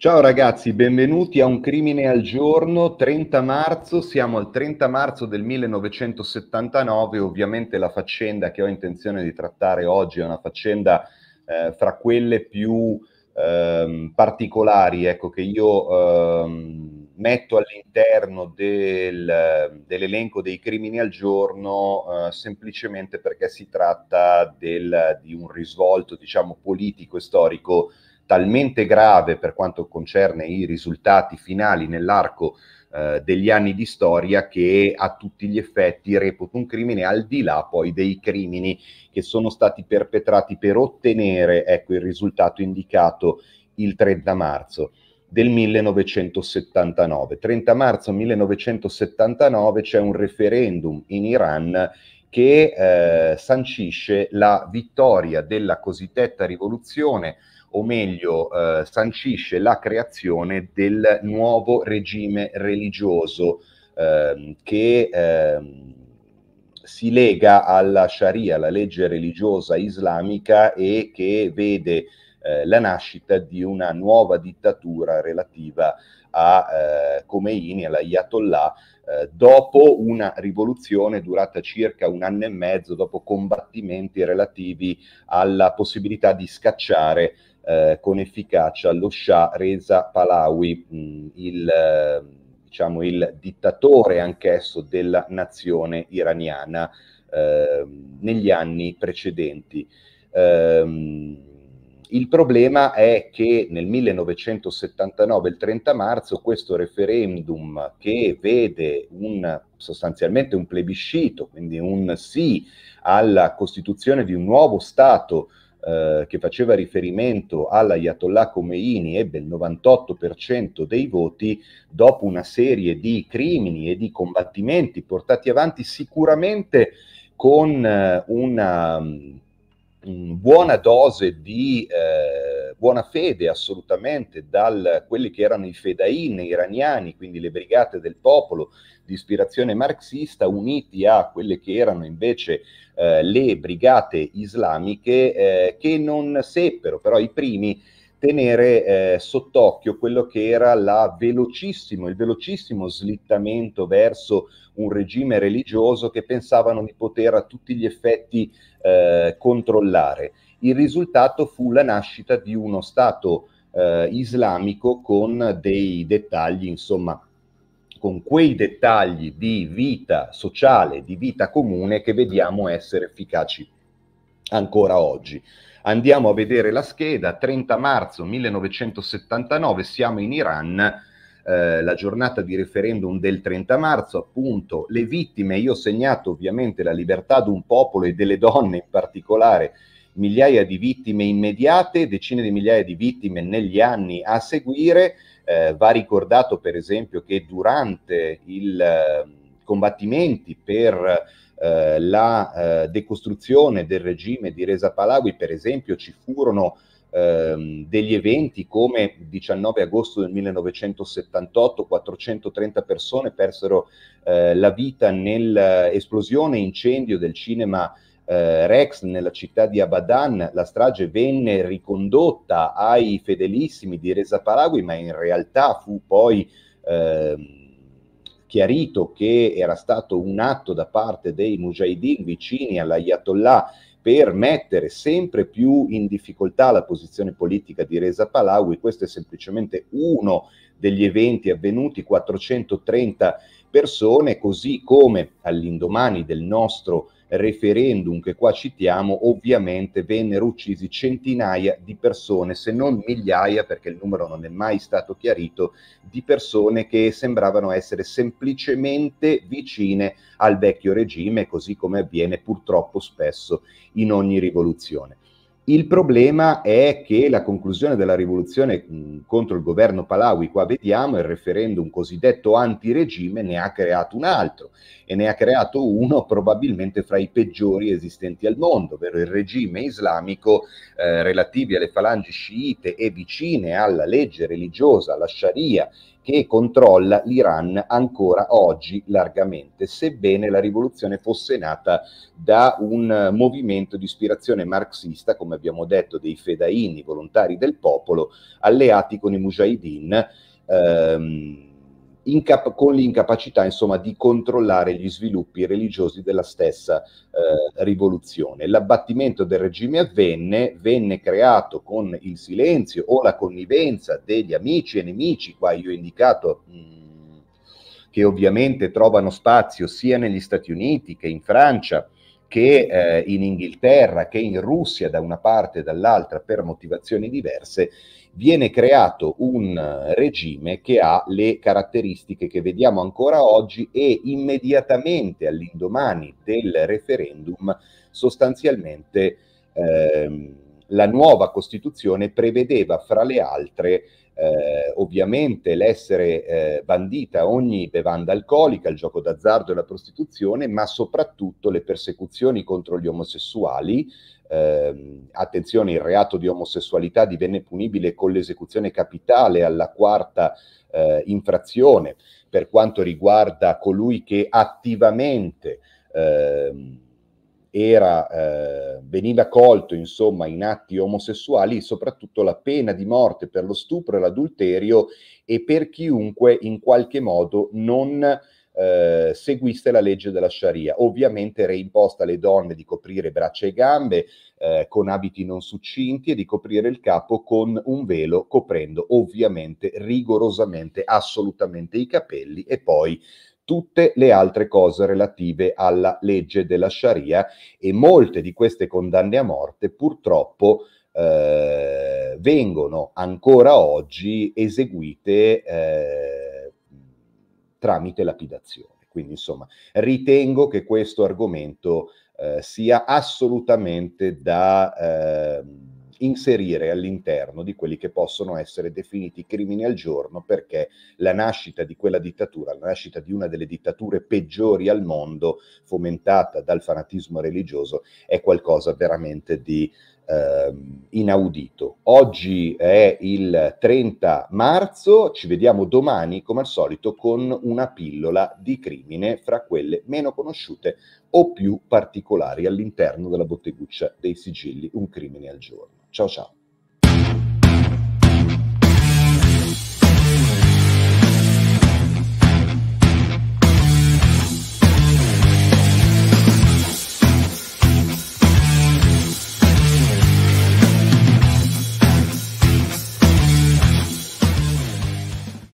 Ciao ragazzi, benvenuti a Un crimine al giorno, 30 marzo, siamo al 30 marzo del 1979, ovviamente la faccenda che ho intenzione di trattare oggi è una faccenda eh, fra quelle più eh, particolari ecco, che io eh, metto all'interno del, dell'elenco dei crimini al giorno eh, semplicemente perché si tratta del, di un risvolto diciamo, politico e storico talmente grave per quanto concerne i risultati finali nell'arco eh, degli anni di storia che a tutti gli effetti reputo un crimine al di là poi dei crimini che sono stati perpetrati per ottenere ecco, il risultato indicato il 30 marzo del 1979. 30 marzo 1979 c'è un referendum in Iran che eh, sancisce la vittoria della cosiddetta rivoluzione, o meglio, eh, sancisce la creazione del nuovo regime religioso eh, che ehm, si lega alla Sharia, la legge religiosa islamica, e che vede eh, la nascita di una nuova dittatura relativa a eh, Khomeini, alla Ayatollah, eh, dopo una rivoluzione durata circa un anno e mezzo, dopo combattimenti relativi alla possibilità di scacciare eh, con efficacia lo Shah Reza Pahlawi, mh, mm, il, eh, diciamo, il dittatore anch'esso della nazione iraniana eh, negli anni precedenti. Eh, il problema è che nel 1979, il 30 marzo, questo referendum che vede un, sostanzialmente un plebiscito, quindi un sì alla costituzione di un nuovo Stato eh, che faceva riferimento all'Ayatollah Khomeini, ebbe il 98% dei voti, dopo una serie di crimini e di combattimenti portati avanti sicuramente con eh, una Mm, buona dose di eh, buona fede assolutamente da quelli che erano i fedain iraniani, quindi le brigate del popolo di ispirazione marxista, uniti a quelle che erano invece eh, le brigate islamiche, eh, che non seppero però i primi tenere eh, sott'occhio quello che era velocissimo, il velocissimo slittamento verso un regime religioso che pensavano di poter a tutti gli effetti eh, controllare. Il risultato fu la nascita di uno Stato eh, islamico con dei dettagli, insomma, con quei dettagli di vita sociale, di vita comune che vediamo essere efficaci ancora oggi. Andiamo a vedere la scheda, 30 marzo 1979, siamo in Iran, eh, la giornata di referendum del 30 marzo, appunto, le vittime, io ho segnato ovviamente la libertà di un popolo e delle donne in particolare, migliaia di vittime immediate, decine di migliaia di vittime negli anni a seguire, eh, va ricordato per esempio che durante i eh, combattimenti per eh, la eh, decostruzione del regime di Reza Palawi, per esempio, ci furono ehm, degli eventi come il 19 agosto del 1978, 430 persone persero eh, la vita nell'esplosione e incendio del cinema eh, Rex nella città di Abadan, la strage venne ricondotta ai fedelissimi di Reza Palawi, ma in realtà fu poi eh, chiarito che era stato un atto da parte dei mujahideen vicini all'Ayatollah per mettere sempre più in difficoltà la posizione politica di Reza Palawi, Questo è semplicemente uno degli eventi avvenuti, 430 persone, così come all'indomani del nostro referendum che qua citiamo, ovviamente vennero uccisi centinaia di persone, se non migliaia, perché il numero non è mai stato chiarito, di persone che sembravano essere semplicemente vicine al vecchio regime, così come avviene purtroppo spesso in ogni rivoluzione. Il problema è che la conclusione della rivoluzione mm, contro il governo Palawi, qua vediamo il referendum cosiddetto antiregime, ne ha creato un altro e ne ha creato uno probabilmente fra i peggiori esistenti al mondo, ovvero il regime islamico eh, relativi alle falangi sciite e vicine alla legge religiosa, alla Sharia che controlla l'Iran ancora oggi largamente, sebbene la rivoluzione fosse nata da un eh, movimento di ispirazione marxista, come abbiamo detto, dei fedaini, volontari del popolo, alleati con i mujahideen, ehm, Incap- con l'incapacità insomma, di controllare gli sviluppi religiosi della stessa eh, rivoluzione. L'abbattimento del regime avvenne, venne creato con il silenzio o la connivenza degli amici e nemici, qua io ho indicato mh, mm, che ovviamente trovano spazio sia negli Stati Uniti che in Francia, che eh, in Inghilterra, che in Russia da una parte e dall'altra per motivazioni diverse, viene creato un eh, regime che ha le caratteristiche che vediamo ancora oggi e immediatamente all'indomani del referendum sostanzialmente... Ehm, la nuova Costituzione prevedeva, fra le altre, eh, ovviamente l'essere eh, bandita ogni bevanda alcolica, il gioco d'azzardo e la prostituzione, ma soprattutto le persecuzioni contro gli omosessuali. Eh, attenzione, il reato di omosessualità divenne punibile con l'esecuzione capitale alla quarta eh, infrazione per quanto riguarda colui che attivamente ehm, era, eh, veniva colto insomma, in atti omosessuali soprattutto la pena di morte per lo stupro e l'adulterio e per chiunque in qualche modo non eh, seguisse la legge della Sharia. Ovviamente reimposta alle donne di coprire braccia e gambe eh, con abiti non succinti e di coprire il capo con un velo, coprendo ovviamente rigorosamente, assolutamente i capelli e poi tutte le altre cose relative alla legge della Sharia e molte di queste condanne a morte purtroppo eh, vengono ancora oggi eseguite eh, tramite lapidazione. Quindi insomma ritengo che questo argomento eh, sia assolutamente da... Eh, inserire all'interno di quelli che possono essere definiti crimini al giorno perché la nascita di quella dittatura, la nascita di una delle dittature peggiori al mondo, fomentata dal fanatismo religioso, è qualcosa veramente di eh, inaudito. Oggi è il 30 marzo, ci vediamo domani come al solito con una pillola di crimine fra quelle meno conosciute o più particolari all'interno della botteguccia dei sigilli, un crimine al giorno. Chao, chao.